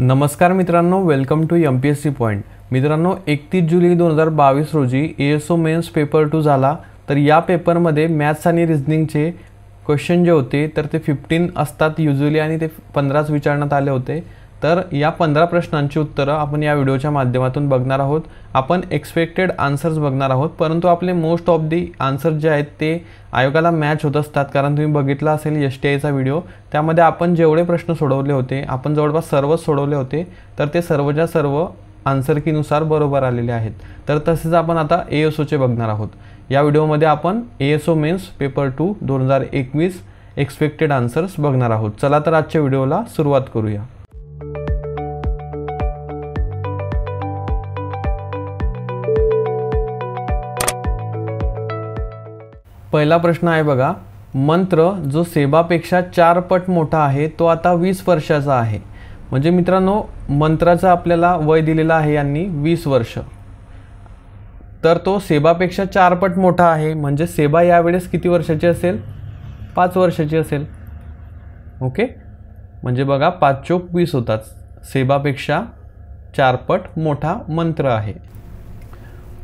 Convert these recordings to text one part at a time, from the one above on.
नमस्कार मित्रांनो welcome to M P S C point मित्रांनो एकतीस जुलै दोन हजार बावीस रोजी A S O mains paper two झाला तर या पेपरमध्ये मॅथ्स आणि रिजनिंगचे क्वेश्चन जे होते तर ते फिफ्टीन असतात युजली आणि ते पंधराच विचारण्यात आले होते तर या पंधरा प्रश्नांची उत्तरं आपण या व्हिडिओच्या माध्यमातून बघणार आहोत आपण एक्सपेक्टेड आन्सर्स बघणार आहोत परंतु आपले मोस्ट ऑफ दी आन्सर्स जे आहेत ते आयोगाला मॅच होत असतात कारण तुम्ही बघितला असेल एस टी आयचा व्हिडिओ त्यामध्ये आपण जेवढे प्रश्न सोडवले होते आपण जवळपास सर्वच सोडवले होते तर ते सर्वच्या सर्व आन्सरकीनुसार बरोबर आलेले आहेत तर तसेच आपण आता ए एस ओचे बघणार आहोत या व्हिडिओमध्ये आपण A S O mains paper two दोन हजार एकवीस एक्सपेक्टेड आन्सर्स बघणार आहोत चला तर आजच्या व्हिडिओला सुरुवात करूया पहिला प्रश्न आहे बघा मंत्र जो सेबापेक्षा चार पट मोठा आहे तो आता वीस वर्षाचा आहे म्हणजे मित्रांनो मंत्राचा आपल्याला वय दिलेला आहे यांनी वीस वर्ष तर तो सेबापेक्षा चार पट मोठा आहे म्हणजे सेबा यावेळेस किती वर्षाची असेल पाच वर्षाची असेल ओके म्हणजे बघा पाच चोक वीस होतात सेबापेक्षा चारपट मोठा मंत्र आहे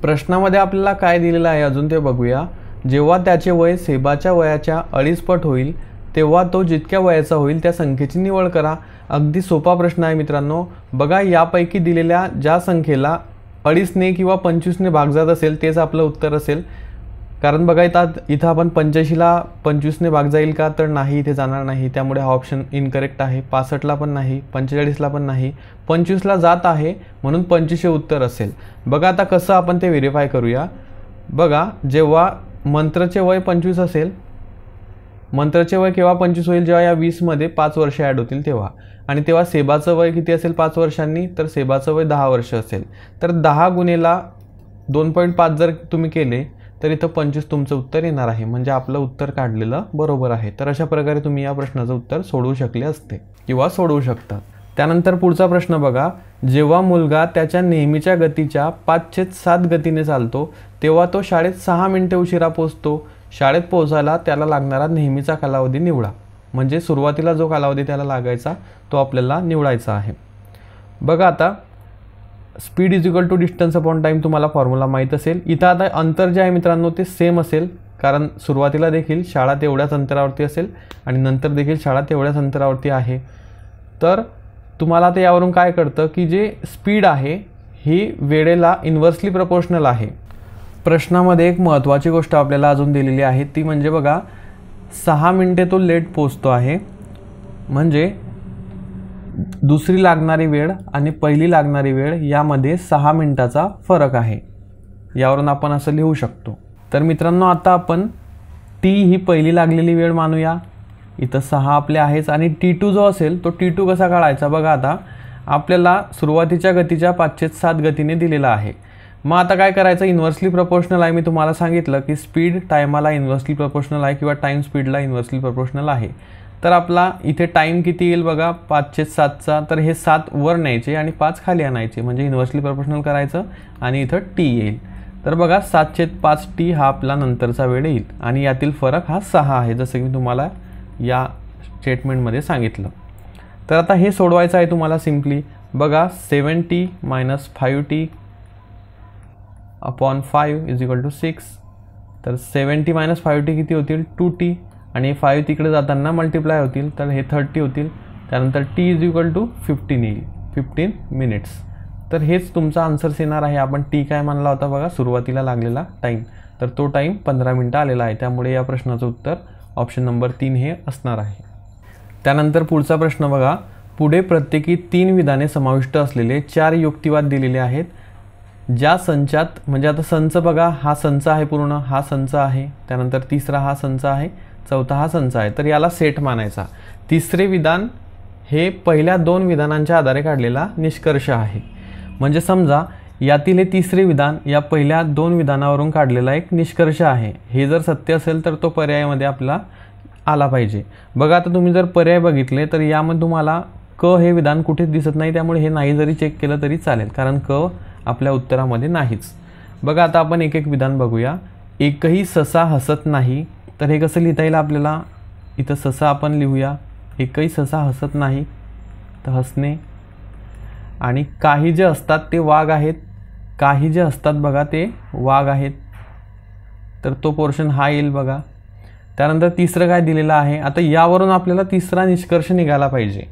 प्रश्नामध्ये आपल्याला काय दिलेलं आहे अजून ते बघूया जेव्हा त्याचे वय सेबाच्या वयाच्या अडीचपट होईल तेव्हा तो जितक्या वयाचा होईल त्या संख्येची निवड करा अगदी सोपा प्रश्न आहे मित्रांनो बघा यापैकी दिलेल्या ज्या संख्येला अडीचने किंवा पंचवीसने भाग जात असेल तेच आपलं उत्तर असेल कारण बघा इथं इथं आपण पंच्याऐंशीला पंचवीसने भाग जाईल का तर नाही इथे जाणार नाही त्यामुळे हा ऑप्शन इनकरेक्ट आहे पासष्टला पण नाही पंचेचाळीसला पण नाही पंचवीसला जात आहे म्हणून पंचवीसशे उत्तर असेल बघा आता कसं आपण ते व्हेरीफाय करूया बघा जेव्हा मंत्रचे वय पंचवीस असेल मंत्रचे वय केव्हा पंचवीस होईल जेव्हा या वीसमध्ये पाच वर्ष ॲड होतील तेव्हा आणि तेव्हा सेबाचं वय किती असेल पाच वर्षांनी तर सेबाचं वय दहा वर्ष असेल तर दहा गुन्हेला दोन पॉईंट पाच जर तुम्ही केले तर इथं पंचवीस तुमचं उत्तर येणार आहे म्हणजे आपलं उत्तर काढलेलं बरोबर आहे तर अशा प्रकारे तुम्ही या प्रश्नाचं उत्तर सोडवू शकले असते किंवा सोडवू शकता त्यानंतर पुढचा प्रश्न बघा जेव्हा मुलगा त्याच्या नेहमीच्या गतीच्या पाचशे सात गतीने चालतो तेव्हा तो शाळेत सहा मिनिटे उशिरा पोचतो शाळेत पोहोचायला त्याला लागणारा नेहमीचा कालावधी निवडा म्हणजे सुरुवातीला जो कालावधी त्याला लागायचा तो आपल्याला निवडायचा आहे बघा आता speed is equal to distance upon time तुम्हाला फॉर्म्युला माहीत असेल इथं आता अंतर जे आहे मित्रांनो ते सेम असेल कारण सुरुवातीला देखील शाळा तेवढ्याच अंतरावरती असेल आणि नंतर देखील शाळा तेवढ्याच अंतरावरती आहे तर तुम्हाला ते यावरून काय कळतं की जे स्पीड आहे ही वेळेला इन्व्हर्सली प्रपोर्शनल आहे प्रश्नामध्ये एक महत्त्वाची गोष्ट आपल्याला अजून दिलेली आहे ती म्हणजे बघा सहा मिनटे तो लेट पोचतो आहे म्हणजे दुसरी लागणारी वेळ आणि पहिली लागणारी वेळ यामध्ये सहा मिनटाचा फरक आहे यावरून आपण असं लिहू शकतो तर मित्रांनो आता आपण टी ही पहिली लागलेली वेळ मानूया इथं सहा आपले आहेच आणि टी टू जो असेल तो टी टू कसा काढायचा बघा आता आपल्याला सुरुवातीच्या गतीच्या पाचशेच सात गतीने दिलेला आहे मग आता काय करायचं इन्व्हर्सली प्रपोर्शनल आहे मी तुम्हाला सांगितलं की स्पीड टायमाला इन्व्हर्सली प्रपोर्शनल आहे किंवा टाईम स्पीडला इन्व्हर्सली प्रपोर्शनल आहे तर आपला इथे टाईम किती येईल बघा पाचशे सातचा तर हे सात वर न्यायचे आणि पाच खाली आणायचे म्हणजे इन्व्हर्सली प्रपोर्शनल करायचं आणि इथं टी येईल तर बघा सातशे पाच टी हा आपला नंतरचा वेळ येईल आणि यातील फरक हा सहा आहे जसं की तुम्हाला या स्टेटमेंटमध्ये सांगितलं तर आता हे सोडवायचं आहे तुम्हाला सिम्पली बघा seven T minus five T upon five is equal to six तर सेवन मायनस फाईव्ह टी किती होतील टू टी आणि फाईव्ह तिकडे जाताना मल्टिप्लाय होतील तर हे थर्टी होतील त्यानंतर T is equal to fifteen येईल फिफ्टीन मिनिट्स तर हेच तुमचा आन्सर्स येणार आहे आपण टी काय मानला होता बघा सुरुवातीला लागलेला टाईम तर तो टाईम पंधरा मिनटं आलेला आहे त्यामुळे या प्रश्नाचं उत्तर ऑप्शन नंबर तीन हे असणार आहे त्यानंतर पुढचा प्रश्न बघा पुढे प्रत्येकी तीन विधाने समाविष्ट असलेले चार युक्तिवाद दिलेले आहेत ज्या संचात म्हणजे आता संच बघा हा संच आहे पूर्ण हा संच आहे त्यानंतर तिसरा हा संच आहे चौथा हा संच आहे तर याला सेट मानायचा तिसरे विधान हे पहिल्या दोन विधानांच्या आधारे काढलेला निष्कर्ष आहे म्हणजे समजा यातील हे तिसरे विधान या पहिल्या दोन विधानावरून काढलेला एक निष्कर्ष आहे हे जर सत्य असेल तर तो पर्यायामध्ये आपला आला पाहिजे बघा आता तुम्ही जर पर्याय बघितले तर यामध्ये तुम्हाला क हे विधान कुठेच दिसत नाही त्यामुळे हे नाही जरी चेक केलं तरी चालेल कारण क आपल्या उत्तरामध्ये नाहीच बघा आता आपण एक एक विधान बघूया एकही ससा हसत नाही तर हे कसं लिहिता येईल आपल्याला इथं ससा आपण लिहूया एकही ससा हसत नाही तर हसणे आणि काही जे असतात ते वाघ आहेत काही जे असतात बघा ते वाघ आहेत तर तो पोर्शन हा येईल बघा त्यानंतर तिसरं काय दिलेलं आहे आता यावरून आपल्याला तिसरा निष्कर्ष निघाला पाहिजे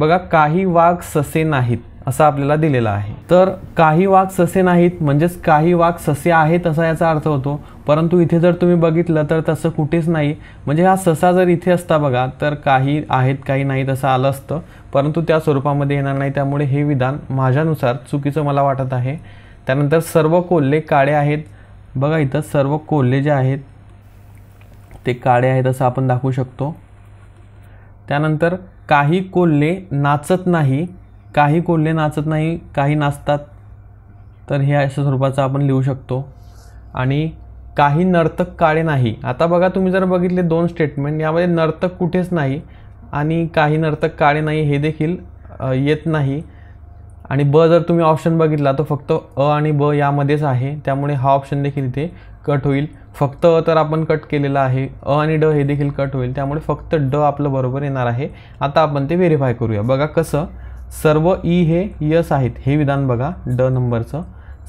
बघा काही वाघ ससे नाहीत असं आपल्याला दिलेला आहे तर काही वाघ ससे नाहीत म्हणजेच काही वाघ ससे आहेत असा याचा अर्थ होतो परंतु इथे जर तुम्ही बघितलं तर तसं कुठेच नाही म्हणजे हा ससा जर इथे असता बघा तर काही आहेत काही नाहीत असं आलं असतं परंतु त्या स्वरूपामध्ये येणार नाही त्यामुळे हे विधान माझ्यानुसार चुकीचं मला वाटत आहे त्यानंतर सर्व कोल्हे काळे आहेत बघा इथं सर्व कोल्हे जे आहेत ते काळे आहेत असं आपण दाखवू शकतो त्यानंतर काही कोल्हे नाचत नाही काही कोल्हे नाचत नाही काही नाचतात तर हे अशा स्वरूपाचं आपण लिहू शकतो आणि काही नर्तक काळे नाही आता बघा तुम्ही जर बघितले दोन स्टेटमेंट यामध्ये नर्तक कुठेच नाही आणि काही नर्तक काळे नाही हे देखील येत नाही आणि ब जर तुम्ही ऑप्शन बघितला तर फक्त अ आणि ब यामध्येच आहे त्यामुळे हा ऑप्शन देखील इथे कट होईल फक्त अ तर आपण कट केलेला आहे अ आणि ड हे देखील कट होईल त्यामुळे फक्त ड आपलं बरोबर येणार आहे आता आपण ते व्हेरीफाय करूया बघा कसं सर्व ई हे यस आहेत हे विधान बघा ड नंबरचं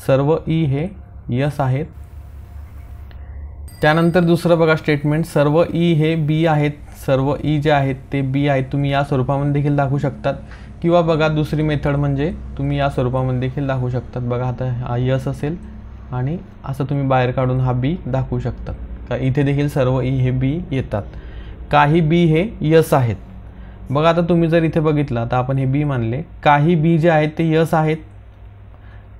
सर्व ई हे यस आहेत त्यानंतर दुसरं बघा स्टेटमेंट सर्व ई हे बी आहेत सर्व ई जे आहेत ते बी आहेत तुम्ही या स्वरूपामध्ये देखील दाखवू शकतात किंवा बघा दुसरी मेथड म्हणजे तुम्ही या स्वरूपामध्ये देखील दाखवू शकतात बघा आता हा यस असेल आणि असं तुम्ही बाहेर काढून हा बी दाखवू शकतात का इथे देखील सर्व ई हे बी येतात काही बी हे यस आहेत बघा आता तुम्ही जर इथे बघितला तर आपण हे बी मानले काही बी जे आहेत ते यस आहेत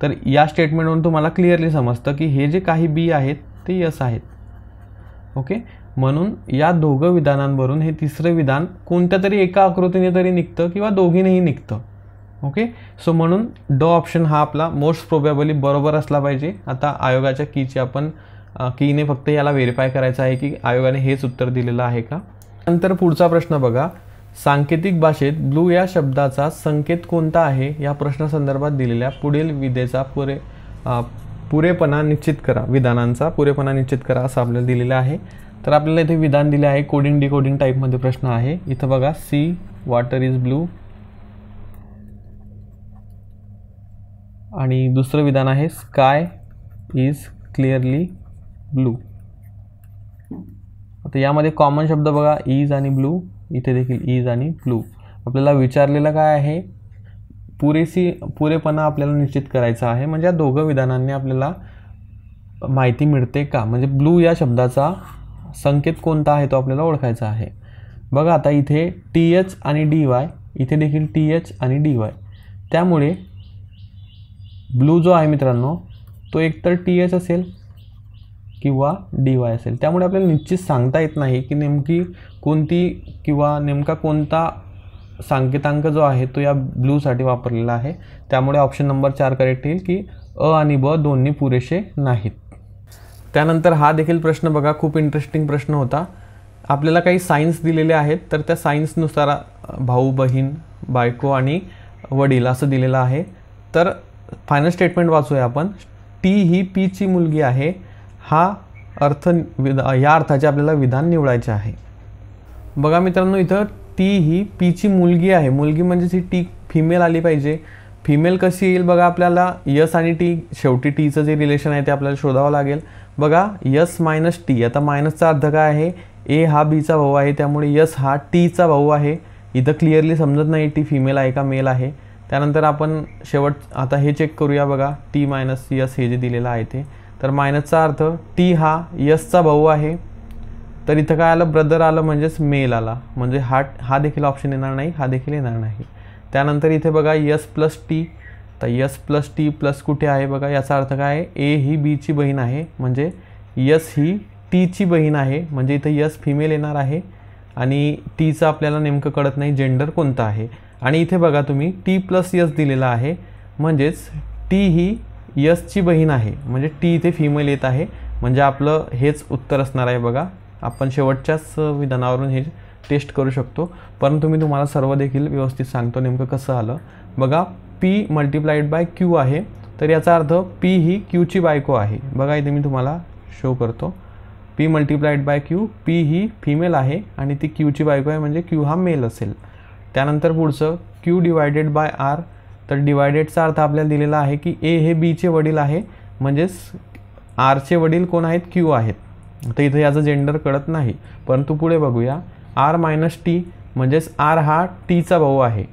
तर या स्टेटमेंटवरून तुम्हाला क्लिअरली समजतं की हे जे काही बी आहेत ते यस आहेत ओके म्हणून या दोघं विधानांवरून हे तिसरं विधान कोणत्या तरी एका आकृतीने तरी निघतं किंवा दोघीनेही निघतं ओके सो म्हणून ड ऑप्शन हा आपला मोस्ट प्रोबेबली बरोबर असला पाहिजे आता आयोगाच्या कीची आपण कीने फक्त याला व्हेरीफाय करायचं आहे की आयोगाने हेच उत्तर दिलेलं आहे का नंतर पुढचा प्रश्न बघा सांकेतिक भाषेत ब्लू या शब्दाचा संकेत कोणता आहे या प्रश्नासंदर्भात दिलेल्या पुढील विधेचा पुरे पुरेपणा निश्चित करा विधानांचा पुरेपणा निश्चित करा असं आपल्याला दिलेलं आहे तर आपल्याला इथे विधान दिले आहे कोडिंग डिकोडिंग टाईपमध्ये प्रश्न आहे इथं बघा सी वॉटर इज ब्लू आणि दुसरं विधान आहे स्काय इज क्लिअरली ब्लू आता यामध्ये कॉमन शब्द बघा इज आणि ब्लू इथे देखील इज आणि ब्लू आपल्याला विचारलेलं काय आहे पुरेसी पुरेपणा आपल्याला निश्चित करायचा आहे म्हणजे या दोघं विधानांनी आपल्याला माहिती मिळते का म्हणजे ब्लू या शब्दाचा संकेत कोणता आहे तो आपल्याला ओळखायचा आहे बघा आता इथे टी एच आणि डी वाय इथे देखील टी एच आणि डी वाय त्यामुळे ब्लू जो आहे मित्रांनो तो एकतर टी एच असेल किंवा डी वाय असेल त्यामुळे आपल्याला निश्चित सांगता येत नाही की नेमकी कोणती किंवा नेमका कोणता सांकेतांक जो आहे तो या ब्लूसाठी वापरलेला आहे त्यामुळे ऑप्शन नंबर चार करेक्ट येईल की अ आणि ब दोन्ही पुरेसे नाहीत त्यानंतर हा देखील प्रश्न बघा खूप इंटरेस्टिंग प्रश्न होता आपल्याला काही सायन्स दिलेले आहेत तर त्या सायन्सनुसार भाऊ बहीण बायको आणि वडील असं दिलेलं आहे तर फायनल स्टेटमेंट वाचूया आपण टी ही पीची मुलगी आहे हा अर्थ विधा या अर्थाचे आपल्याला विधान निवडायचे आहे बघा मित्रांनो इथं टी ही पीची मुलगी आहे मुलगी म्हणजेच ही टी फिमेल आली पाहिजे फिमेल कशी येईल बघा आपल्याला यस आणि टी शेवटी टीचं जे रिलेशन आहे ते आपल्याला शोधावं लागेल बघा यस मायनस टी आता मायनसचा अर्थ काय आहे ए हा बीचा भाऊ आहे त्यामुळे यस हा टीचा भाऊ आहे इथं क्लिअरली समजत नाही टी फिमेल आहे का मेल आहे त्यानंतर आपण शेवट आता हे चेक करूया बघा टी मायनस यस हे जे दिलेलं आहे ते तर मायनसचा अर्थ टी हा यसचा भाऊ आहे तर इथं काय आलं ब्रदर आलं म्हणजेच मेल आला म्हणजे हा हा देखील ऑप्शन येणार नाही हा देखील येणार नाही त्यानंतर इथे बघा यस प्लस टी तर यस प्लस टी प्लस कुठे आहे बघा याचा अर्थ काय आहे ए ही बीची बहीण आहे म्हणजे यस ही टीची बहीण आहे म्हणजे इथे यस फिमेल येणार आहे आणि टीचं आपल्याला नेमकं कळत नाही जेंडर कोणतं आहे आणि इथे बघा तुम्ही टी प्लस यस दिलेला आहे म्हणजेच टी ही यसची बहीण आहे म्हणजे टी इथे फिमेल येत आहे म्हणजे आपलं हेच उत्तर असणार आहे बघा आपण शेवटच्याच विधानावरून हे टेस्ट करू शकतो परंतु मी तुम्हाला सर्व देखील व्यवस्थित सांगतो नेमकं कसं आलं बघा पी मल्टिप्लाईड बाय क्यू आहे तर याचा अर्थ पी ही क्यूची बायको आहे बघा इथे मी तुम्हाला शो करतो P multiplied by Q P ही फिमेल आहे आणि ती क्यूची बायको आहे म्हणजे क्यू हा मेल असेल त्यानंतर पुढचं क्यू डिवायडेड बाय आर तर डिवायडेडचा अर्थ आपल्याला दिलेला आहे की ए हे बीचे वडील आहे म्हणजेच आरचे वडील कोण आहेत क्यू आहेत तर इथं याचं जेंडर कळत नाही परंतु पुढे बघूया आर मायनस टी म्हणजेच आर हा टीचा भाऊ आहे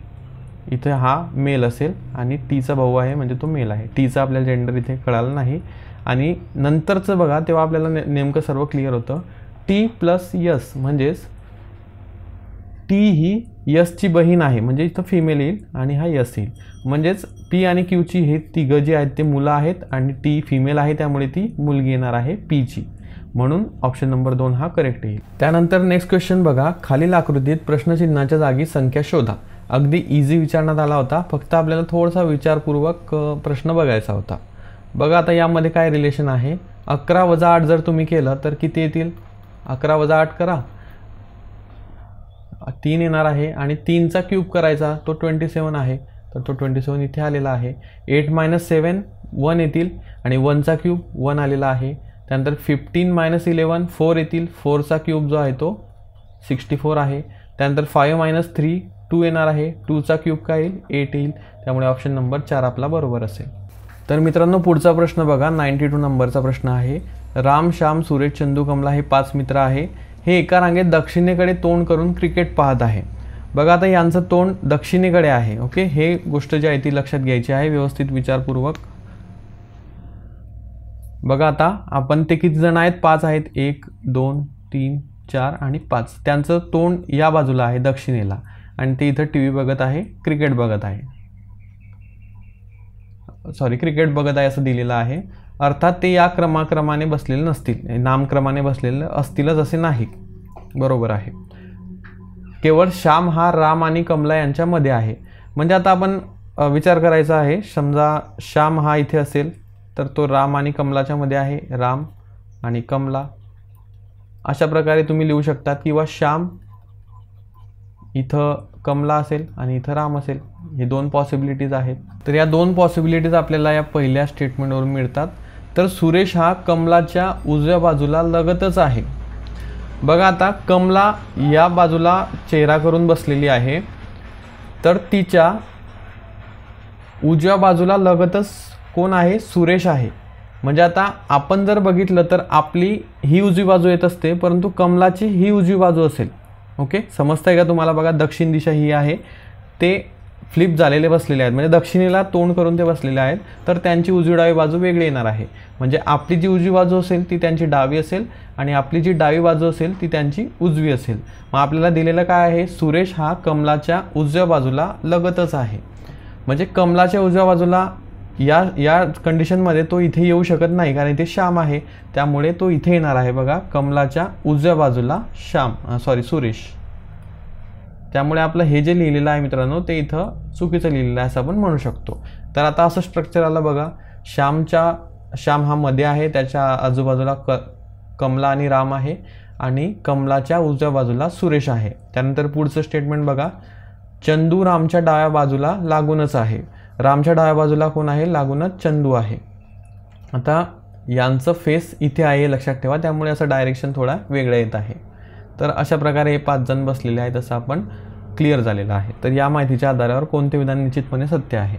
इथे हा मेल असेल आणि टीचा भाऊ आहे म्हणजे तो मेल आहे टीचा आपल्याला जेंडर इथे कळाला नाही आणि नंतरचं बघा तेव्हा आपल्याला ने नेमकं सर्व क्लिअर होतं टी प्लस यस म्हणजेच टी ही यसची बहीण आहे म्हणजे इथं फिमेल येईल आणि हा यस येईल म्हणजेच पी आणि क्यूची हे तिघं जे आहेत ते मुलं आहेत आणि टी फिमेल आहे त्यामुळे ती मुलगी येणार आहे पीची म्हणून ऑप्शन नंबर दोन हा करेक्ट येईल त्यानंतर नेक्स्ट क्वेश्चन बघा खालील आकृतीत प्रश्नचिन्हाच्या जागी संख्या शोधा अगदी इझी विचारण्यात आला होता फक्त आपल्याला थोडासा विचारपूर्वक प्रश्न बघायचा होता बघा आता यामध्ये काय रिलेशन आहे अकरा वजा आठ जर तुम्ही केलं तर किती येतील अकरा वजा आठ करा तीन येणार आहे आणि तीनचा क्यूब करायचा तो ट्वेंटी सेवन आहे तर तो ट्वेंटी सेवन इथे आलेला आहे एट मायनस सेवन वन येतील आणि वनचा क्यूब वन आलेला आहे त्यानंतर फिफ्टीन मायनस इलेवन फोर येतील फोरचा क्यूब जो आहे तो सिक्स्टी फोर आहे त्यानंतर फाईव्ह मायनस थ्री टू येणार आहे टूचा क्यूब काय येईल एट येईल त्यामुळे ऑप्शन नंबर चार आपला बरोबर असेल तर मित्रांनो पुढचा प्रश्न बघा नाईन्टी टू नंबरचा प्रश्न आहे राम श्याम सुरेश चंदू कमला हे पाच मित्र आहे हे एका रांगेत दक्षिणेकडे तोंड करून क्रिकेट पाहत आहे बघा आता यांचं तोंड दक्षिणेकडे आहे ओके हे गोष्ट जी आहे ती लक्षात घ्यायची आहे व्यवस्थित विचारपूर्वक बघा आता आपण ते किती जण आहेत पाच आहेत एक दोन तीन चार आणि पाच त्यांचं तोंड या बाजूला आहे दक्षिणेला आणि ते इथं टी व्ही बघत आहे क्रिकेट बघत आहे सॉरी क्रिकेट बघत आहे असं दिलेलं आहे अर्थात ते या क्रमाक्रमाने बसलेले नसतील नामक्रमाने बसलेले असतीलच असे नाही बरोबर आहे केवळ श्याम हा राम आणि कमला यांच्यामध्ये आहे म्हणजे आता आपण विचार करायचा आहे समजा श्याम हा इथे असेल तर तो राम आणि कमलाच्या मध्ये आहे राम आणि कमला अशा प्रकारे तुम्ही लिहू शकतात किंवा श्याम इथं कमला असेल आणि इथं राम असेल हे दोन पॉसिबिलिटीज आहेत तर या दोन पॉसिबिलिटीज आपल्याला या पहिल्या स्टेटमेंटवरून मिळतात तर सुरेश हा कमलाच्या उजव्या बाजूला लगतच आहे बघा आता कमला या बाजूला चेहरा करून बसलेली आहे तर तिच्या उजव्या बाजूला लगतच कोण आहे सुरेश आहे म्हणजे आता आपण जर बघितलं तर आपली ही उजवी बाजू येत असते परंतु कमलाची ही उजवी बाजू असेल ओके आहे का तुम्हाला बघा दक्षिण दिशा ही आहे ते फ्लिप झालेले बसलेले आहेत म्हणजे दक्षिणेला तोंड करून ते बसलेले आहेत तर त्यांची उजवी डावी बाजू वेगळी येणार आहे म्हणजे आपली जी उजवी बाजू असेल ती त्यांची डावी असेल आणि आपली जी डावी बाजू असेल ती त्यांची उजवी असेल मग आपल्याला दिलेलं काय आहे सुरेश हा कमलाच्या उजव्या बाजूला लगतच आहे म्हणजे कमलाच्या उजव्या बाजूला या या कंडिशनमध्ये तो इथे येऊ शकत नाही कारण इथे श्याम आहे त्यामुळे तो इथे येणार आहे बघा कमलाच्या उजव्या बाजूला श्याम सॉरी सुरेश त्यामुळे आपलं हे जे लिहिलेलं आहे मित्रांनो ते इथं चुकीचं लिहिलेलं आहे असं आपण म्हणू शकतो तर आता असं स्ट्रक्चर आलं बघा श्यामच्या श्याम हा मध्ये आहे त्याच्या आजूबाजूला क कमला आणि राम आहे आणि कमलाच्या उजव्या बाजूला सुरेश आहे त्यानंतर पुढचं स्टेटमेंट बघा चंदू रामच्या डाव्या बाजूला लागूनच आहे रामच्या डाव्या बाजूला कोण आहे लागूनच चंदू आहे आता यांचं फेस इथे आहे लक्षात ठेवा त्यामुळे असं डायरेक्शन थोडा वेगळं येत आहे तर अशा प्रकारे हे पाच जण बसलेले आहेत असं आपण क्लिअर झालेलं आहे तर या माहितीच्या आधारावर कोणते विधान निश्चितपणे सत्य आहे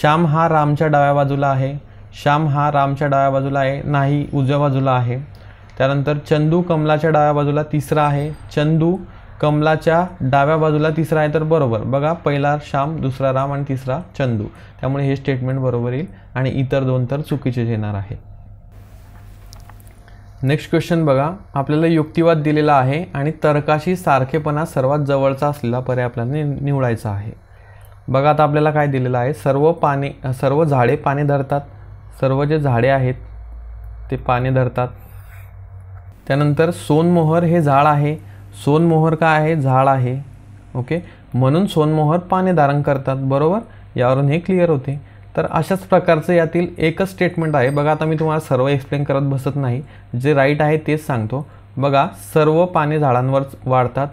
श्याम हा रामच्या डाव्या बाजूला आहे श्याम हा रामच्या डाव्या बाजूला आहे नाही उजव्या बाजूला आहे त्यानंतर चंदू कमलाच्या डाव्या बाजूला तिसरा आहे चंदू कमलाच्या डाव्या बाजूला तिसरा आहे तर बरोबर बघा पहिला श्याम दुसरा राम आणि तिसरा चंदू त्यामुळे हे स्टेटमेंट बरोबर येईल आणि इतर दोन तर चुकीचे येणार आहे नेक्स्ट क्वेश्चन बघा आपल्याला युक्तिवाद दिलेला आहे आणि तर्काशी सारखेपणा सर्वात जवळचा असलेला पर्याय आपल्याला निवडायचा आहे बघा आता आपल्याला काय दिलेलं आहे सर्व पाने सर्व झाडे पाने धरतात सर्व जे झाडे आहेत ते पाने धरतात त्यानंतर सोनमोहर हे झाड आहे सोनमोहर का आहे झाड आहे ओके म्हणून सोनमोहर पाने धारण करतात बरोबर यावरून हे क्लिअर होते तर अशाच प्रकारचं यातील एकच स्टेटमेंट आहे बघा आता मी तुम्हाला सर्व एक्सप्लेन करत बसत नाही जे राईट आहे तेच सांगतो बघा सर्व पाने झाडांवर वाढतात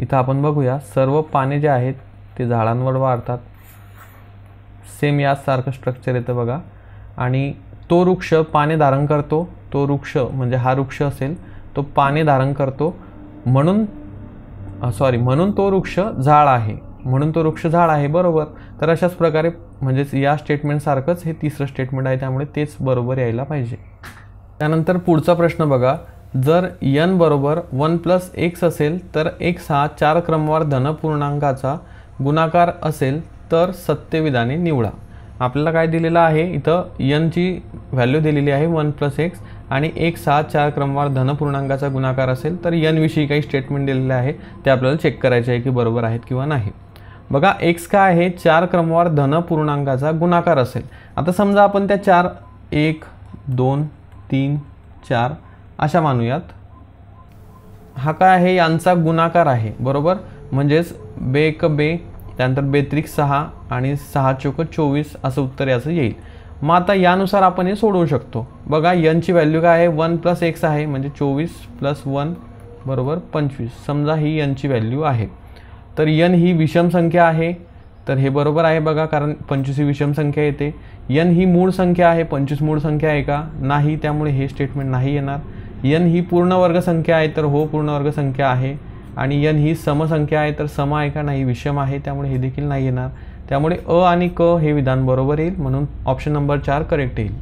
इथं आपण बघूया सर्व पाने जे आहेत ते झाडांवर वाढतात सेम यासारखं स्ट्रक्चर येतं बघा आणि तो वृक्ष पाने धारण करतो तो वृक्ष म्हणजे हा वृक्ष असेल तो पाने धारण करतो म्हणून सॉरी म्हणून तो वृक्ष झाड आहे म्हणून तो वृक्ष झाड आहे बरोबर तर अशाच प्रकारे म्हणजेच या स्टेटमेंटसारखंच हे तिसरं स्टेटमेंट आहे त्यामुळे तेच बरोबर यायला पाहिजे त्यानंतर पुढचा प्रश्न बघा जर यन बरोबर वन प्लस एक्स असेल तर एक्स हा चार क्रमवार धनपूर्णांकाचा गुणाकार असेल तर सत्यविधाने निवडा आपल्याला काय दिलेलं आहे इथं यनची व्हॅल्यू दिलेली आहे वन प्लस एक्स आणि एक सात चार क्रमवार धनपूर्णांकाचा गुणाकार असेल तर यनविषयी काही स्टेटमेंट दिलेले आहे ते आपल्याला चेक करायचे आहे की बरोबर आहेत किंवा नाही बघा एक्स काय आहे चार क्रमवार धनपूर्णांकाचा गुणाकार असेल आता समजा आपण त्या चार एक दोन तीन चार अशा मानूयात हा काय आहे यांचा गुणाकार आहे बरोबर म्हणजेच बे क बे त्यानंतर बेत्रिक सहा आणि सहा चोक चोवीस असं उत्तर याचं येईल मग आता यानुसार आपण हे सोडवू शकतो बघा यनची व्हॅल्यू काय आहे वन प्लस एक्स आहे म्हणजे चोवीस प्लस वन बरोबर पंचवीस समजा ही यनची व्हॅल्यू आहे तर यन ही विषम संख्या आहे तर हे बरोबर आहे बघा कारण पंचवीस ही विषम संख्या येते यन ही मूळ संख्या आहे पंचवीस मूळ संख्या आहे का नाही त्यामुळे हे स्टेटमेंट नाही येणार यन ही पूर्ण वर्ग संख्या आहे तर हो पूर्ण वर्ग संख्या आहे आणि यन ही समसंख्या आहे तर सम आहे का नाही विषम आहे त्यामुळे हे देखील नाही येणार त्यामुळे अ आणि क हे विधान बरोबर येईल म्हणून ऑप्शन नंबर चार करेक्ट येईल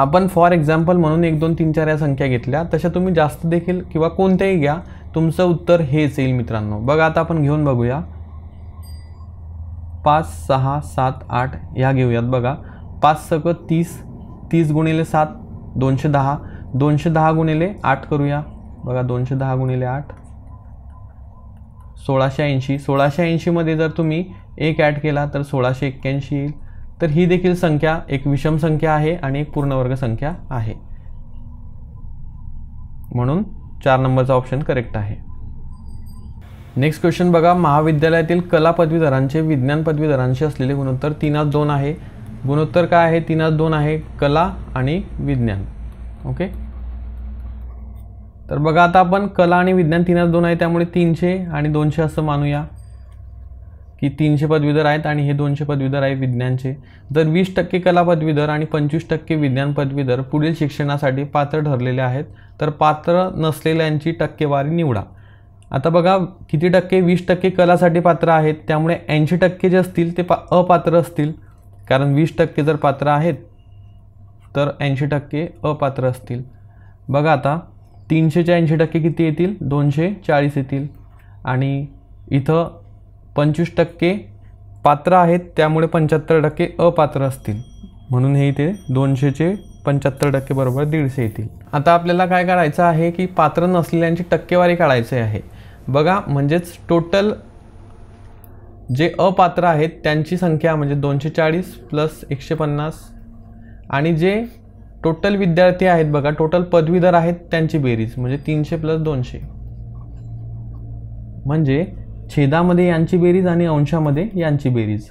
आपण फॉर एक्झाम्पल म्हणून एक दोन तीन चार या संख्या घेतल्या तशा तुम्ही जास्त देखील किंवा कोणत्याही घ्या तुमचं उत्तर हेच येईल मित्रांनो बघा आता आपण घेऊन बघूया पाच सहा सात आठ ह्या घेऊयात बघा पाच सक तीस तीस गुणिले सात दोनशे दहा दोनशे दहा गुणिले आठ करूया बघा दोनशे दहा गुणिले आठ सोळाशे ऐंशी सोळाशे ऐंशीमध्ये जर तुम्ही एक ॲड केला तर सोळाशे एक्क्याऐंशी येईल तर ही देखील संख्या एक विषम संख्या आहे आणि एक पूर्णवर्ग संख्या आहे म्हणून चार नंबरचा ऑप्शन करेक्ट आहे नेक्स्ट क्वेश्चन बघा महाविद्यालयातील कला पदवीधरांचे विज्ञान पदवीधरांचे असलेले गुणोत्तर तीनात दोन आहे गुणोत्तर काय आहे तीनात दोन आहे कला आणि विज्ञान ओके तर बघा आता आपण कला आणि विज्ञान तीनच दोन आहे त्यामुळे तीनशे आणि दोनशे असं मानूया की तीनशे पदवीधर आहेत आणि हे दोनशे पदवीधर आहे विज्ञानचे जर वीस टक्के कला पदवीधर आणि पंचवीस टक्के विज्ञान पदवीधर पुढील शिक्षणासाठी पात्र ठरलेले आहेत तर पात्र नसलेल्यांची टक्केवारी निवडा आता बघा किती टक्के वीस टक्के कलासाठी पात्र आहेत त्यामुळे ऐंशी टक्के जे असतील ते पा अपात्र असतील कारण वीस टक्के जर पात्र आहेत तर ऐंशी टक्के अपात्र असतील बघा आता तीनशेच्या ऐंशी टक्के किती येतील दोनशे चाळीस येतील आणि इथं पंचवीस टक्के पात्र आहेत त्यामुळे पंच्याहत्तर टक्के अपात्र असतील म्हणून हे इथे दोनशेचे पंच्याहत्तर टक्के बरोबर दीडशे येतील आता आपल्याला काय करायचं आहे की पात्र नसलेल्यांची टक्केवारी काढायची आहे बघा म्हणजेच टोटल जे अपात्र आहेत त्यांची संख्या म्हणजे दोनशे चाळीस प्लस एकशे पन्नास आणि जे टोटल विद्यार्थी आहेत बघा टोटल पदवीधर आहेत त्यांची बेरीज म्हणजे तीनशे प्लस दोनशे म्हणजे छेदामध्ये यांची बेरीज आणि अंशामध्ये यांची बेरीज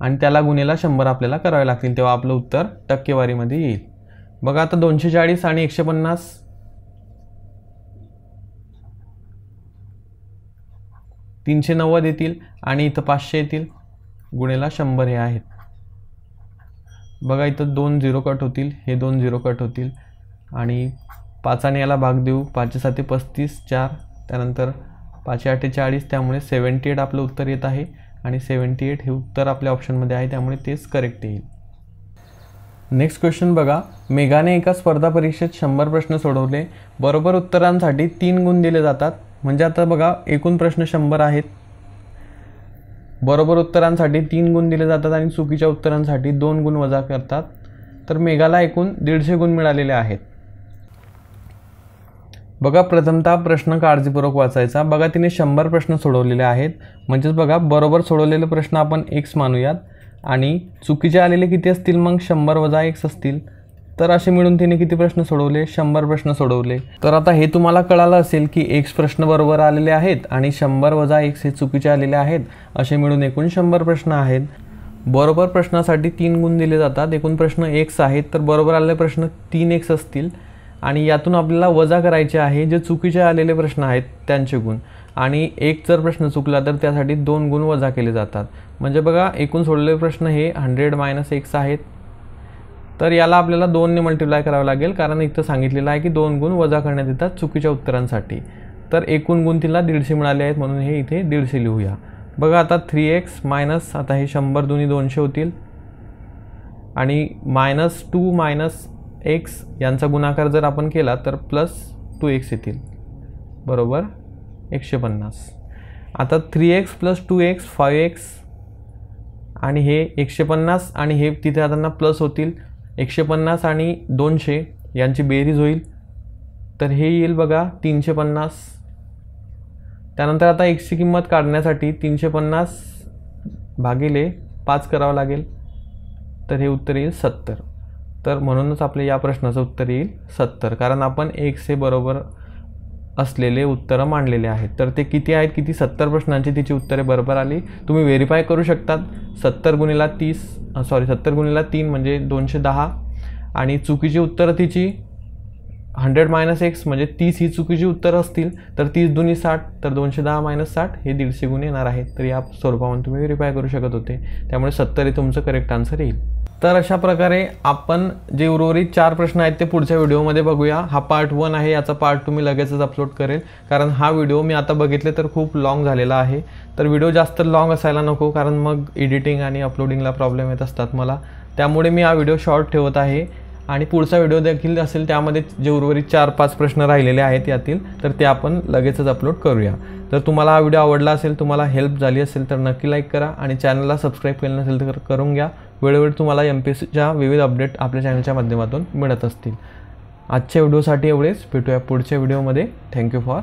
आणि त्याला गुन्हेला शंभर आपल्याला करावे लागतील तेव्हा आपलं उत्तर टक्केवारीमध्ये येईल बघा आता दोनशे चाळीस आणि एकशे पन्नास तीनशे नव्वद येतील आणि इथं पाचशे येतील गुणेला शंभर हे आहेत बघा इथं दोन झिरो कट होतील हे दोन झिरो कट होतील आणि पाचाने याला भाग देऊ पाचशे साते पस्तीस चार त्यानंतर पाचशे अठ्ठेचाळीस त्यामुळे सेवन्टी एट आपलं उत्तर येत आहे आणि सेवन्टी एट हे उत्तर आपल्या ऑप्शनमध्ये आहे त्यामुळे तेच करेक्ट येईल नेक्स्ट क्वेश्चन बघा मेघाने एका स्पर्धा परीक्षेत शंभर प्रश्न सोडवले बरोबर उत्तरांसाठी तीन गुण दिले जातात म्हणजे आता बघा एकूण प्रश्न शंभर आहेत बरोबर उत्तरांसाठी तीन गुण दिले जातात आणि चुकीच्या उत्तरांसाठी दोन गुण वजा करतात तर मेघाला एकूण दीडशे गुण मिळालेले आहेत बघा प्रथमतः प्रश्न काळजीपूर्वक वाचायचा बघा तिने शंभर प्रश्न सोडवलेले आहेत म्हणजेच बघा बरोबर सोडवलेले प्रश्न आपण एक्स मानूयात आणि चुकीचे आलेले किती असतील मग शंभर वजा एक्स असतील तर असे मिळून तिने किती प्रश्न सोडवले शंभर प्रश्न सोडवले तर आता हे तुम्हाला कळालं असेल की एक्स प्रश्न बरोबर आलेले आहेत आणि शंभर वजा एक्स हे चुकीचे आलेले आहेत असे मिळून एकूण शंभर प्रश्न आहेत बरोबर प्रश्नासाठी तीन गुण दिले जातात एकूण प्रश्न एक्स आहेत तर बरोबर आलेले प्रश्न तीन एक्स असतील आणि यातून आपल्याला वजा करायचे आहे जे चुकीचे आलेले प्रश्न आहेत त्यांचे गुण आणि एक जर प्रश्न चुकला तर त्यासाठी दोन गुण वजा केले जातात म्हणजे बघा एकूण सोडलेले प्रश्न हे हंड्रेड मायनस एक्स आहेत तर याला आपल्याला दोनने मल्टिप्लाय करावं लागेल कारण इथं सांगितलेलं आहे की दोन गुण वजा करण्यात येतात चुकीच्या उत्तरांसाठी तर एकूण गुण तिला दीडशे मिळाले आहेत म्हणून हे इथे दीडशे लिहूया बघा आता थ्री एक्स मायनस आता हे शंभर दोन्ही दोनशे होतील आणि मायनस टू मायनस एक्स यांचा गुणाकार जर आपण केला तर प्लस टू एक्स येतील बरोबर एकशे पन्नास आता three X plus two X five X आणि हे एकशे पन्नास आणि हे तिथे आताना प्लस होतील एकशे पन्नास आणि दोनशे यांची बेरीज होईल तर हे येईल बघा तीनशे पन्नास त्यानंतर आता एकशे किंमत काढण्यासाठी तीनशे पन्नास भागिले पाच करावं लागेल तर हे उत्तर येईल सत्तर तर म्हणूनच आपले या प्रश्नाचं उत्तर येईल सत्तर कारण आपण एकशे बरोबर असलेले उत्तरं मांडलेले आहेत तर ते किती आहेत किती सत्तर प्रश्नांची तिची उत्तरे बरोबर आली तुम्ही व्हेरीफाय करू शकतात सत्तर गुणिला तीस सॉरी सत्तर गुणिला तीन म्हणजे दोनशे दहा आणि चुकीची उत्तरं तिची हंड्रेड मायनस एक्स म्हणजे तीस ही चुकीची उत्तर असतील तर तीस दोन्ही साठ तर दोनशे दहा मायनस साठ हे दीडशे गुण येणार आहेत तर या स्वरूपामध्ये तुम्ही व्हेरीफाय करू शकत होते त्यामुळे सत्तर हे तुमचं करेक्ट आन्सर येईल तर अशा प्रकारे आपण जे उर्वरित चार प्रश्न आहेत ते पुढच्या व्हिडिओमध्ये बघूया हा पार्ट वन आहे याचा पार्ट टू मी लगेचच अपलोड करेल कारण हा व्हिडिओ मी आता बघितले तर खूप लॉंग झालेला आहे तर व्हिडिओ जास्त लाँग असायला नको कारण मग एडिटिंग आणि अपलोडिंगला प्रॉब्लेम येत असतात मला त्यामुळे मी हा व्हिडिओ शॉर्ट ठेवत आहे आणि पुढचा व्हिडिओ देखील असेल त्यामध्ये जे उर्वरित चार पाच प्रश्न राहिलेले आहेत यातील तर ते आपण लगेचच अपलोड करूया जर तुम्हाला हा व्हिडिओ आवडला असेल तुम्हाला हेल्प झाली असेल तर नक्की लाईक करा आणि चॅनलला सबस्क्राईब केलं नसेल तर करून घ्या वेळोवेळी तुम्हाला एम पी एस सीच्या विविध अपडेट आपल्या चॅनलच्या माध्यमातून मिळत असतील आजच्या व्हिडिओसाठी एवढेच भेटूया पुढच्या व्हिडिओमध्ये थँक्यू फॉर